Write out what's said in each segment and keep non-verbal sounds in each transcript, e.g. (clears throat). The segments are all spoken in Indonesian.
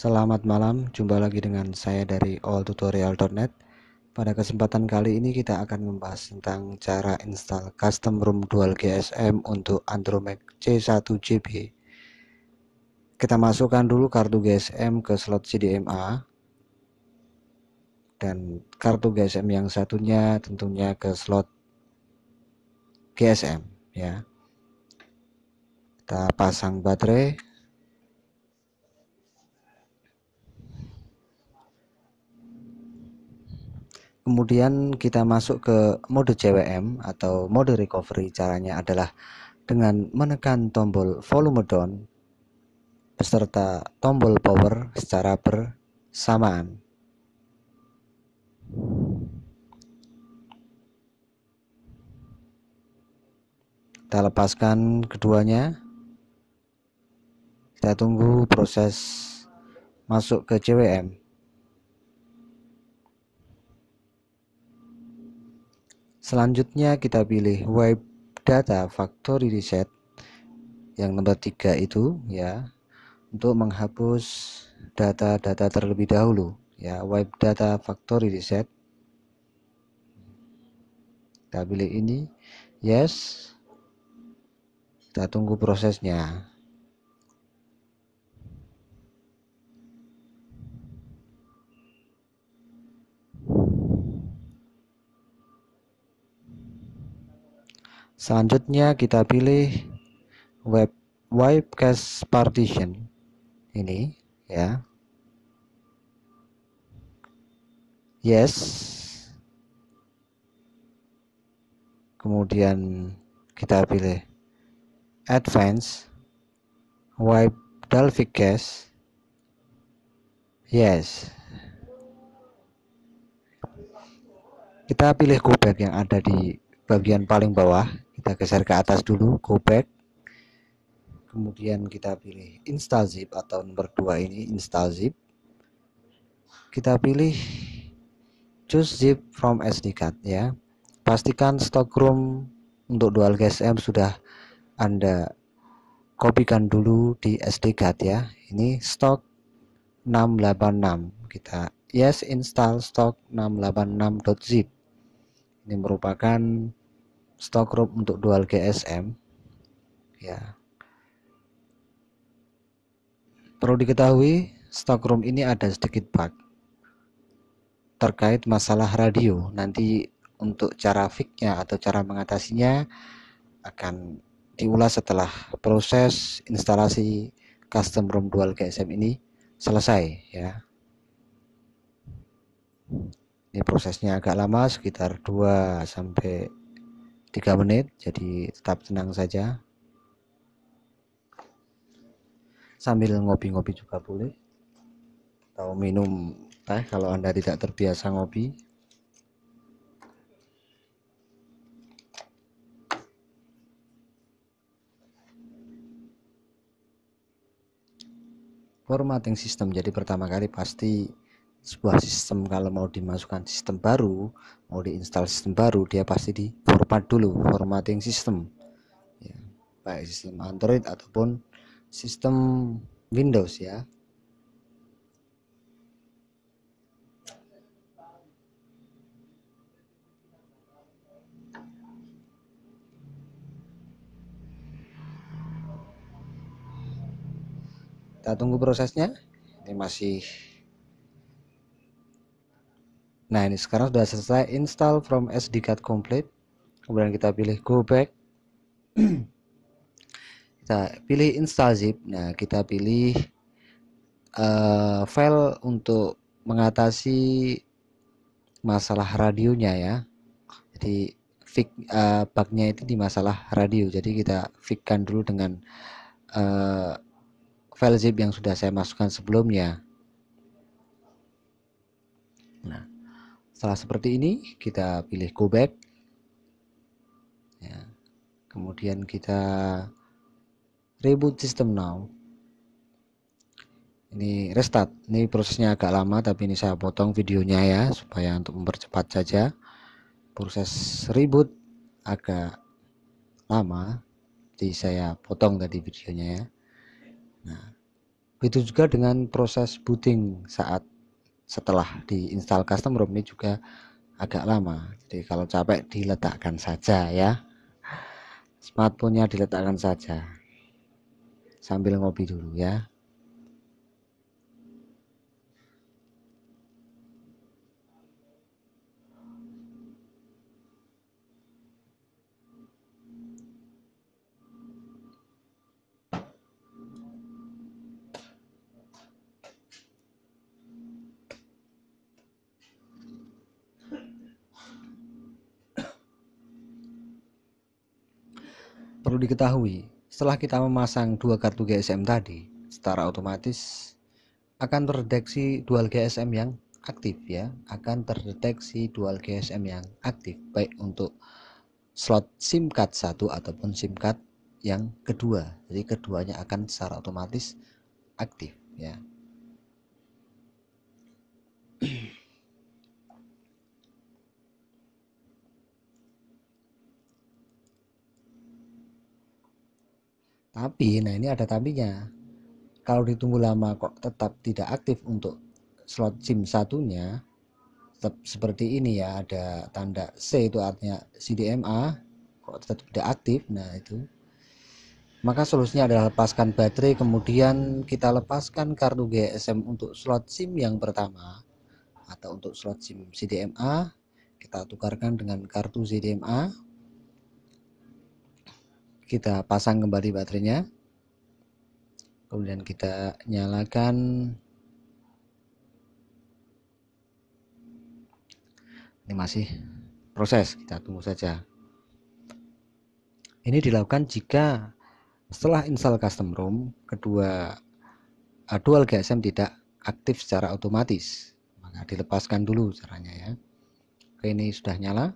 Selamat malam, jumpa lagi dengan saya dari alltutorial.net Pada kesempatan kali ini kita akan membahas tentang cara install custom room dual GSM untuk Android C1JB Kita masukkan dulu kartu GSM ke slot CDMA Dan kartu GSM yang satunya tentunya ke slot GSM ya Kita pasang baterai Kemudian kita masuk ke mode CWM atau mode recovery. Caranya adalah dengan menekan tombol volume down beserta tombol power secara bersamaan. Kita lepaskan keduanya. Kita tunggu proses masuk ke CWM. Selanjutnya kita pilih wipe data factory reset yang nomor tiga itu ya untuk menghapus data-data terlebih dahulu ya wipe data factory reset kita pilih ini yes kita tunggu prosesnya Selanjutnya kita pilih web cache partition ini ya. Yes. Kemudian kita pilih advance wipe Dalvik cache Yes. Kita pilih kubek yang ada di bagian paling bawah kita geser ke atas dulu go back kemudian kita pilih install zip atau nomor 2 ini install zip kita pilih choose zip from SD card ya pastikan stock room untuk dual GSM sudah anda kopikan dulu di SD card ya ini stok 686 kita yes install stok 686.zip ini merupakan stock room untuk dual GSM ya perlu diketahui stock room ini ada sedikit bug terkait masalah radio nanti untuk cara fixnya atau cara mengatasinya akan diulas setelah proses instalasi custom rom dual GSM ini selesai ya ini prosesnya agak lama sekitar 2 sampai 3 menit jadi tetap tenang saja sambil ngopi-ngopi juga boleh atau minum teh kalau anda tidak terbiasa ngopi formatting sistem jadi pertama kali pasti sebuah sistem kalau mau dimasukkan sistem baru mau diinstal sistem baru dia pasti di format dulu formatting sistem ya, baik sistem Android ataupun sistem Windows ya kita tunggu prosesnya ini masih Nah ini sekarang sudah selesai install from SD card complete. Kemudian kita pilih go back. (clears throat) kita pilih install zip. Nah kita pilih uh, file untuk mengatasi masalah radionya ya. Jadi fix uh, bugnya itu di masalah radio. Jadi kita fixkan dulu dengan uh, file zip yang sudah saya masukkan sebelumnya. Nah, setelah seperti ini, kita pilih go back. Ya. Kemudian kita reboot system now. Ini restart. Ini prosesnya agak lama tapi ini saya potong videonya ya supaya untuk mempercepat saja. Proses reboot agak lama. Jadi saya potong tadi videonya ya. Nah, begitu juga dengan proses booting saat setelah diinstal custom ROM ini juga agak lama jadi kalau capek diletakkan saja ya smartphone-nya diletakkan saja sambil ngopi dulu ya Perlu diketahui, setelah kita memasang dua kartu GSM tadi, secara otomatis akan terdeteksi dual GSM yang aktif ya, akan terdeteksi dual GSM yang aktif baik untuk slot SIM card satu ataupun SIM card yang kedua. Jadi keduanya akan secara otomatis aktif ya. tapi nah ini ada tapinya kalau ditunggu lama kok tetap tidak aktif untuk slot SIM satunya tetap seperti ini ya ada tanda C itu artinya CDMA kok tetap tidak aktif nah itu maka solusinya adalah lepaskan baterai kemudian kita lepaskan kartu GSM untuk slot SIM yang pertama atau untuk slot SIM CDMA kita tukarkan dengan kartu CDMA kita pasang kembali baterainya kemudian kita nyalakan ini masih proses kita tunggu saja ini dilakukan jika setelah install custom ROM kedua eh, dual GSM tidak aktif secara otomatis maka dilepaskan dulu caranya ya Oke ini sudah nyala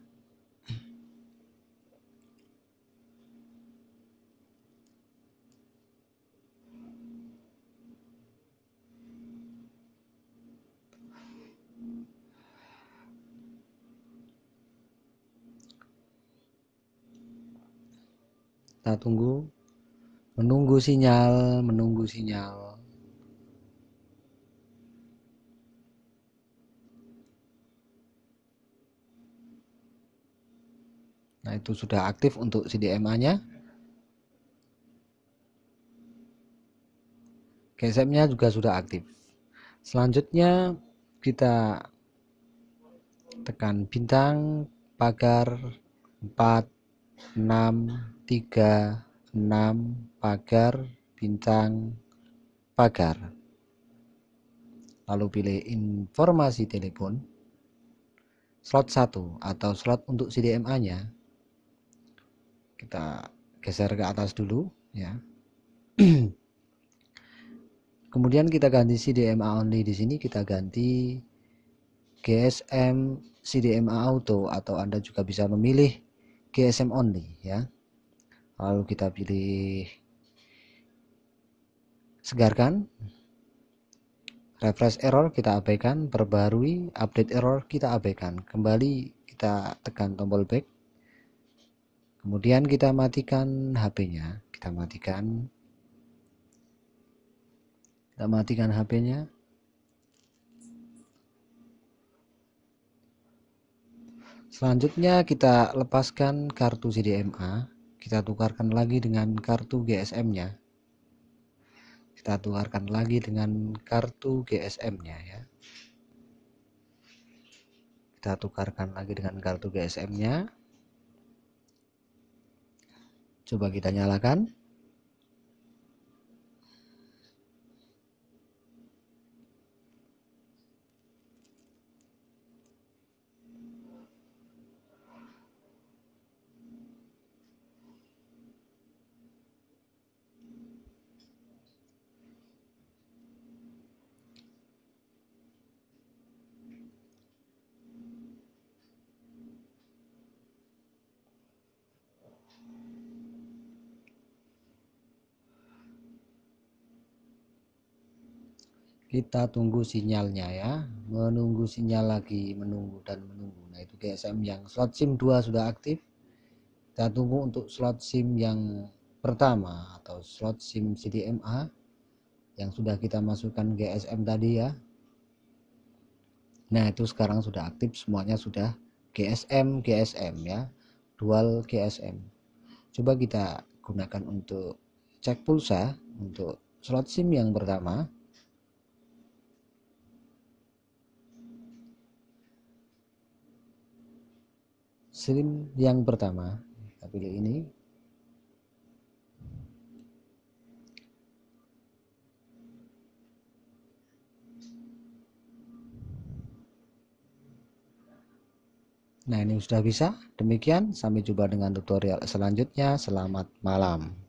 kita nah, tunggu menunggu sinyal menunggu sinyal Nah, itu sudah aktif untuk CDMA-nya. GSM-nya juga sudah aktif. Selanjutnya kita tekan bintang pagar 4 6 tiga enam pagar bintang pagar lalu pilih informasi telepon slot 1 atau slot untuk CDMA nya kita geser ke atas dulu ya (clears throat) kemudian kita ganti CDMA only di sini kita ganti GSM CDMA auto atau Anda juga bisa memilih GSM only ya lalu kita pilih segarkan refresh error kita abaikan perbarui update error kita abaikan kembali kita tekan tombol back kemudian kita matikan HP nya kita matikan kita matikan HP nya selanjutnya kita lepaskan kartu CDMA kita tukarkan lagi dengan kartu GSM-nya kita tukarkan lagi dengan kartu GSM-nya ya kita tukarkan lagi dengan kartu GSM-nya coba kita nyalakan kita tunggu sinyalnya ya menunggu sinyal lagi menunggu dan menunggu nah itu GSM yang slot SIM 2 sudah aktif kita tunggu untuk slot SIM yang pertama atau slot SIM CDMA yang sudah kita masukkan GSM tadi ya nah itu sekarang sudah aktif semuanya sudah GSM GSM ya dual GSM coba kita gunakan untuk cek pulsa untuk slot SIM yang pertama Slim yang pertama, kita pilih ini. Nah ini sudah bisa. Demikian, sampai jumpa dengan tutorial selanjutnya. Selamat malam.